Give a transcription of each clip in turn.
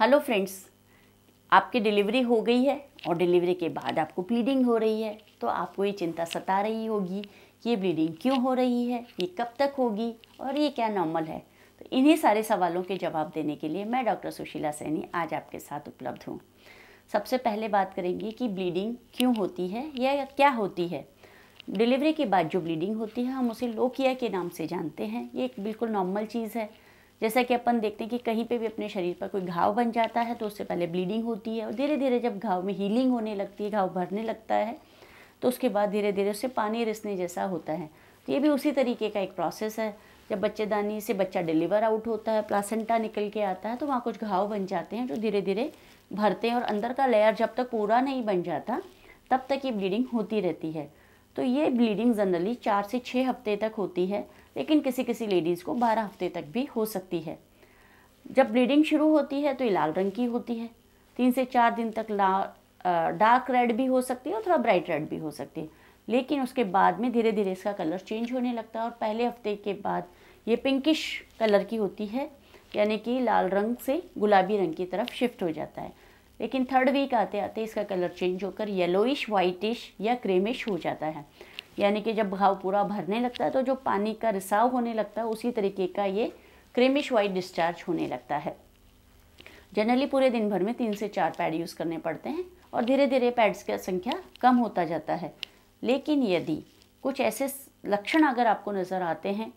hello friends आपकी delivery हो गई है और डिलीवरी के बाद आपको ब्लीडिंग हो रही है तो आपको ये चिंता सता रही होगी कि ये ब्लीडिंग क्यों हो रही है ये कब तक होगी और ये क्या नॉर्मल है तो इन्हीं सारे सवालों के जवाब देने के लिए मैं डॉक्टर सुशीला सैनी आज आपके साथ उपलब्ध हूँ सबसे पहले बात करेंगे कि ब्लीडिंग क्यों होती है या क्या होती है डिलीवरी के बाद जो ब्लीडिंग होती है हम उसे लोकिया के नाम से जानते हैं ये एक बिल्कुल नॉर्मल चीज़ है जैसा कि अपन देखते हैं कि कहीं पे भी अपने शरीर पर कोई घाव बन जाता है तो उससे पहले ब्लीडिंग होती है और धीरे धीरे जब घाव में हीलिंग होने लगती है घाव भरने लगता है तो उसके बाद धीरे धीरे उससे पानी रिसने जैसा होता है तो ये भी उसी तरीके का एक प्रोसेस है जब बच्चेदानी से बच्चा डिलीवर आउट होता है प्लासेंटा निकल के आता है तो वहाँ कुछ घाव बन जाते हैं जो धीरे धीरे भरते हैं और अंदर का लेयर जब तक पूरा नहीं बन जाता तब तक ये ब्लीडिंग होती रहती है तो ये ब्लीडिंग जनरली चार से छः हफ्ते तक होती है लेकिन किसी किसी लेडीज़ को बारह हफ्ते तक भी हो सकती है जब ब्लीडिंग शुरू होती है तो ये लाल रंग की होती है तीन से चार दिन तक ला डार्क रेड भी हो सकती है और थोड़ा ब्राइट रेड भी हो सकती है लेकिन उसके बाद में धीरे धीरे इसका कलर चेंज होने लगता है और पहले हफ्ते के बाद ये पिंकिश कलर की होती है यानी कि लाल रंग से गुलाबी रंग की तरफ शिफ्ट हो जाता है लेकिन थर्ड वीक आते आते इसका कलर चेंज होकर येलोइश वाइटिश या क्रीमिश हो जाता है यानी कि जब घाव पूरा भरने लगता है तो जो पानी का रिसाव होने लगता है उसी तरीके का ये क्रेमिश वाइट डिस्चार्ज होने लगता है जनरली पूरे दिन भर में तीन से चार पैड यूज़ करने पड़ते हैं और धीरे धीरे पैड्स की संख्या कम होता जाता है लेकिन यदि कुछ ऐसे लक्षण अगर आपको नज़र आते हैं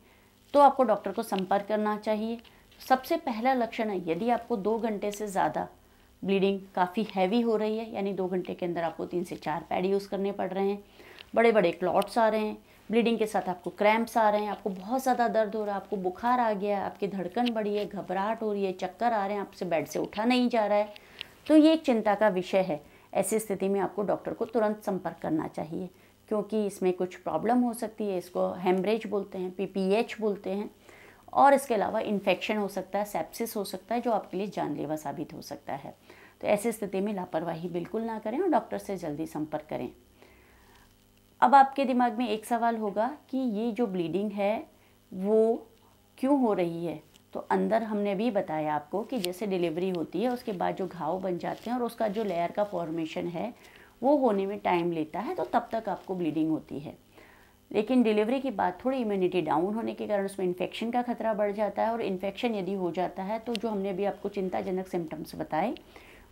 तो आपको डॉक्टर को संपर्क करना चाहिए सबसे पहला लक्षण है यदि आपको दो घंटे से ज़्यादा ब्लीडिंग काफ़ी हैवी हो रही है यानी दो घंटे के अंदर आपको तीन से चार पैड यूज़ करने पड़ रहे हैं बड़े बड़े क्लॉट्स आ रहे हैं ब्लीडिंग के साथ आपको क्रैम्प्स आ रहे हैं आपको बहुत ज़्यादा दर्द हो रहा है आपको बुखार आ गया है आपकी धड़कन बढ़ी है घबराहट हो रही है चक्कर आ रहे हैं आपसे बेड से उठा नहीं जा रहा है तो ये एक चिंता का विषय है ऐसी स्थिति में आपको डॉक्टर को तुरंत संपर्क करना चाहिए क्योंकि इसमें कुछ प्रॉब्लम हो सकती है इसको हेमरेज बोलते हैं पी बोलते हैं और इसके अलावा इन्फेक्शन हो सकता है सेप्सिस हो सकता है जो आपके लिए जानलेवा साबित हो सकता है तो ऐसी स्थिति में लापरवाही बिल्कुल ना करें और डॉक्टर से जल्दी संपर्क करें अब आपके दिमाग में एक सवाल होगा कि ये जो ब्लीडिंग है वो क्यों हो रही है तो अंदर हमने भी बताया आपको कि जैसे डिलीवरी होती है उसके बाद जो घाव बन जाते हैं और उसका जो लेयर का फॉर्मेशन है वो होने में टाइम लेता है तो तब तक आपको ब्लीडिंग होती है लेकिन डिलीवरी के बाद थोड़ी इम्यूनिटी डाउन होने के कारण उसमें इन्फेक्शन का खतरा बढ़ जाता है और इन्फेक्शन यदि हो जाता है तो जो हमने अभी आपको चिंताजनक सिम्टम्स बताए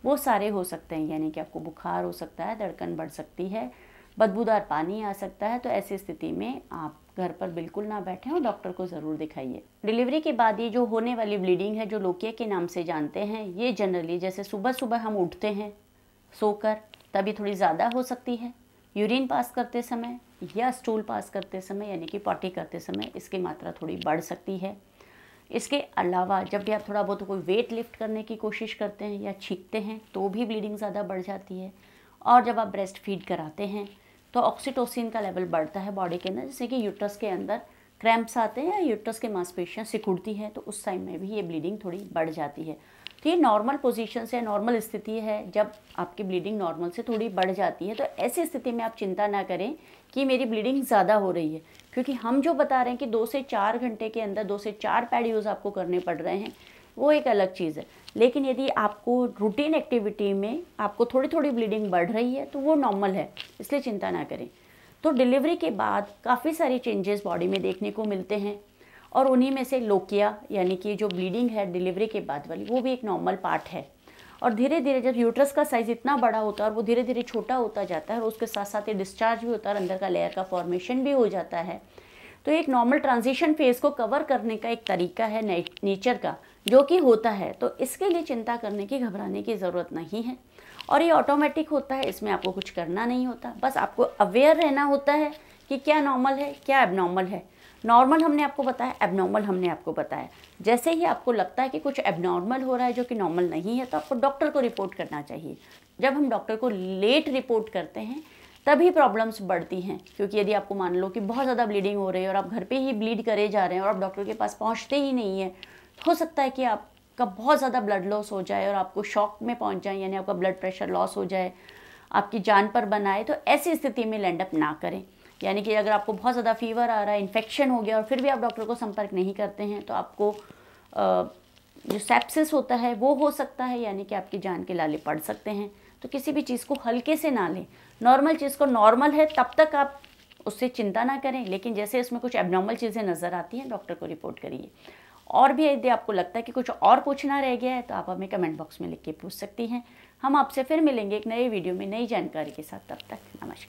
वो सारे हो सकते हैं यानी कि आपको बुखार हो सकता है धड़कन बढ़ सकती है बदबूदार पानी आ सकता है तो ऐसी स्थिति में आप घर पर बिल्कुल ना बैठे और डॉक्टर को ज़रूर दिखाइए डिलीवरी के बाद ये जो होने वाली ब्लीडिंग है जो लोकिया के नाम से जानते हैं ये जनरली जैसे सुबह सुबह हम उठते हैं सोकर तभी थोड़ी ज़्यादा हो सकती है यूरिन पास करते समय या स्टूल पास करते समय यानी कि पॉटी करते समय इसकी मात्रा थोड़ी बढ़ सकती है इसके अलावा जब भी आप थोड़ा बहुत कोई वेट लिफ्ट करने की कोशिश करते हैं या छींकते हैं तो भी ब्लीडिंग ज़्यादा बढ़ जाती है और जब आप ब्रेस्ट फीड कराते हैं तो ऑक्सीटोसिन का लेवल बढ़ता है बॉडी के अंदर जैसे कि यूट्रस के अंदर क्रैम्प्स आते हैं या यूट्रस के मांसपेशियाँ सिकुड़ती हैं तो उस टाइम में भी ये ब्लीडिंग थोड़ी बढ़ जाती है तो ये नॉर्मल पोजिशन से नॉर्मल स्थिति है जब आपकी ब्लीडिंग नॉर्मल से थोड़ी बढ़ जाती है तो ऐसी स्थिति में आप चिंता ना करें कि मेरी ब्लीडिंग ज़्यादा हो रही है क्योंकि हम जो बता रहे हैं कि दो से चार घंटे के अंदर दो से चार पैड यूज़ आपको करने पड़ रहे हैं वो एक अलग चीज़ है लेकिन यदि आपको रूटीन एक्टिविटी में आपको थोड़ी थोड़ी ब्लीडिंग बढ़ रही है तो वो नॉर्मल है इसलिए चिंता ना करें तो डिलीवरी के बाद काफ़ी सारे चेंजेस बॉडी में देखने को मिलते हैं और उन्हीं में से लोकिया यानी कि जो ब्लीडिंग है डिलीवरी के बाद वाली वो भी एक नॉर्मल पार्ट है और धीरे धीरे जब यूट्रस का साइज़ इतना बड़ा होता है और वो धीरे धीरे छोटा होता जाता है और उसके साथ साथ ये डिस्चार्ज भी होता है और अंदर का लेयर का फॉर्मेशन भी हो जाता है तो एक नॉर्मल ट्रांजिशन फेज़ को कवर करने का एक तरीका है नेचर का जो कि होता है तो इसके लिए चिंता करने की घबराने की ज़रूरत नहीं है और ये ऑटोमेटिक होता है इसमें आपको कुछ करना नहीं होता बस आपको अवेयर रहना होता है कि क्या नॉर्मल है क्या एबनॉर्मल है नॉर्मल हमने आपको बताया एबनॉर्मल हमने आपको बताया जैसे ही आपको लगता है कि कुछ एबनॉर्मल हो रहा है जो कि नॉर्मल नहीं है तो आपको डॉक्टर को रिपोर्ट करना चाहिए जब हम डॉक्टर को लेट रिपोर्ट करते हैं तभी प्रॉब्लम्स बढ़ती हैं क्योंकि यदि आपको मान लो कि बहुत ज़्यादा ब्लीडिंग हो रही है और आप घर पे ही ब्लीड करे जा रहे हैं और आप डॉक्टर के पास पहुंचते ही नहीं है हो सकता है कि आपका बहुत ज़्यादा ब्लड लॉस हो जाए और आपको शॉक में पहुंच जाए यानी आपका ब्लड प्रेशर लॉस हो जाए आपकी जान पर बनाए तो ऐसी स्थिति में लैंडअप ना करें यानी कि अगर आपको बहुत ज़्यादा फीवर आ रहा है इन्फेक्शन हो गया और फिर भी आप डॉक्टर को संपर्क नहीं करते हैं तो आपको जो सेप्सिस होता है वो हो सकता है यानी कि आपकी जान के लाले पड़ सकते हैं तो किसी भी चीज़ को हल्के से ना लें नॉर्मल चीज़ को नॉर्मल है तब तक आप उससे चिंता ना करें लेकिन जैसे इसमें कुछ एबनॉर्मल चीज़ें नज़र आती हैं डॉक्टर को रिपोर्ट करिए और भी यदि आपको लगता है कि कुछ और पूछना रह गया है तो आप हमें कमेंट बॉक्स में लिख के पूछ सकती हैं हम आपसे फिर मिलेंगे एक नए वीडियो में नई जानकारी के साथ तब तक नमस्कार